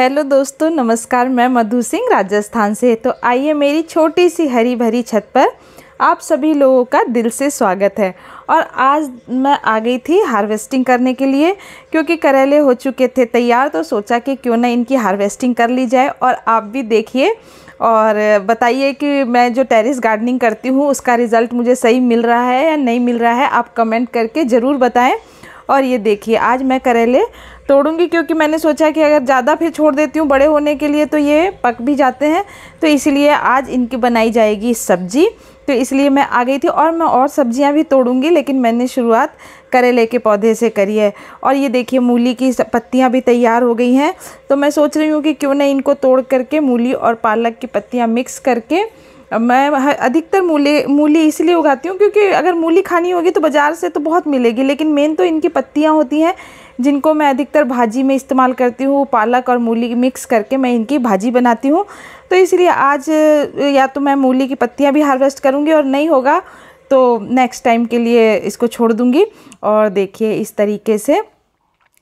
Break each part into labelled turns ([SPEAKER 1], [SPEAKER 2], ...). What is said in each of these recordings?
[SPEAKER 1] hello दोस्तों नमस्कार मैं मधु सिंह राजस्थान से तो आइए मेरी छोटी सी हरी भरी छत पर आप सभी लोगों का दिल से स्वागत है और आज मैं आ गई थी हार्वेस्टिंग करने के लिए क्योंकि करेले हो चुके थे तैयार तो सोचा कि क्यों ना इनकी हार्वेस्टिंग कर ली जाए और आप भी देखिए और बताइए कि मैं जो टेरेस गार्डनिंग करती हूँ उसका रिज़ल्ट मुझे सही मिल रहा है या नहीं मिल रहा है आप कमेंट करके ज़रूर बताएँ और ये देखिए आज मैं करेले तोड़ूंगी क्योंकि मैंने सोचा कि अगर ज़्यादा फिर छोड़ देती हूँ बड़े होने के लिए तो ये पक भी जाते हैं तो इसलिए आज इनकी बनाई जाएगी सब्जी तो इसलिए मैं आ गई थी और मैं और सब्जियां भी तोड़ूंगी लेकिन मैंने शुरुआत करेले के पौधे से करी है और ये देखिए मूली की पत्तियां भी तैयार हो गई हैं तो मैं सोच रही हूँ कि क्यों ना इनको तोड़ करके मूली और पालक की पत्तियां मिक्स करके मैं अधिकतर मूली मूली इसलिए उगाती हूँ क्योंकि अगर मूली खानी होगी तो बाज़ार से तो बहुत मिलेगी लेकिन मेन तो इनकी पत्तियाँ होती हैं जिनको मैं अधिकतर भाजी में इस्तेमाल करती हूँ पालक और मूली मिक्स करके मैं इनकी भाजी बनाती हूँ तो इसलिए आज या तो मैं मूली की पत्तियाँ भी हार्वेस्ट करूँगी और नहीं होगा तो नेक्स्ट टाइम के लिए इसको छोड़ दूँगी और देखिए इस तरीके से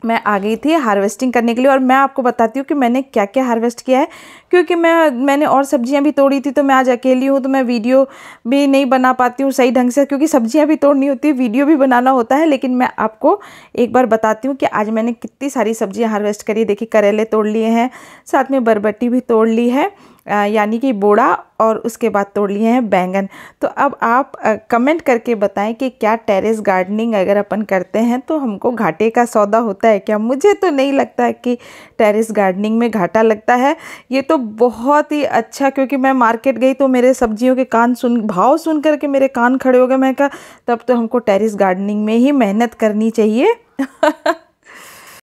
[SPEAKER 1] मैं आ गई थी हार्वेस्टिंग करने के लिए और मैं आपको बताती हूँ कि मैंने क्या क्या हार्वेस्ट किया है क्योंकि मैं मैंने और सब्जियाँ भी तोड़ी थी तो मैं आज अकेली हूँ तो मैं वीडियो भी नहीं बना पाती हूँ सही ढंग से क्योंकि सब्जियाँ भी तोड़नी होती है वीडियो भी बनाना होता है लेकिन मैं आपको एक बार बताती हूँ कि आज मैंने कितनी सारी सब्जियाँ हार्वेस्ट करी देखिए करेले तोड़ लिए हैं साथ में बरबट्टी भी तोड़ ली है यानी कि बोड़ा और उसके बाद तोड़ लिए हैं बैंगन तो अब आप कमेंट करके बताएं कि क्या टेरेस गार्डनिंग अगर अपन करते हैं तो हमको घाटे का सौदा होता है क्या मुझे तो नहीं लगता है कि टेरेस गार्डनिंग में घाटा लगता है ये तो बहुत ही अच्छा क्योंकि मैं मार्केट गई तो मेरे सब्जियों के कान सुन भाव सुन करके मेरे कान खड़े हो गए मैं कहा तब तो हमको टेरिस गार्डनिंग में ही मेहनत करनी चाहिए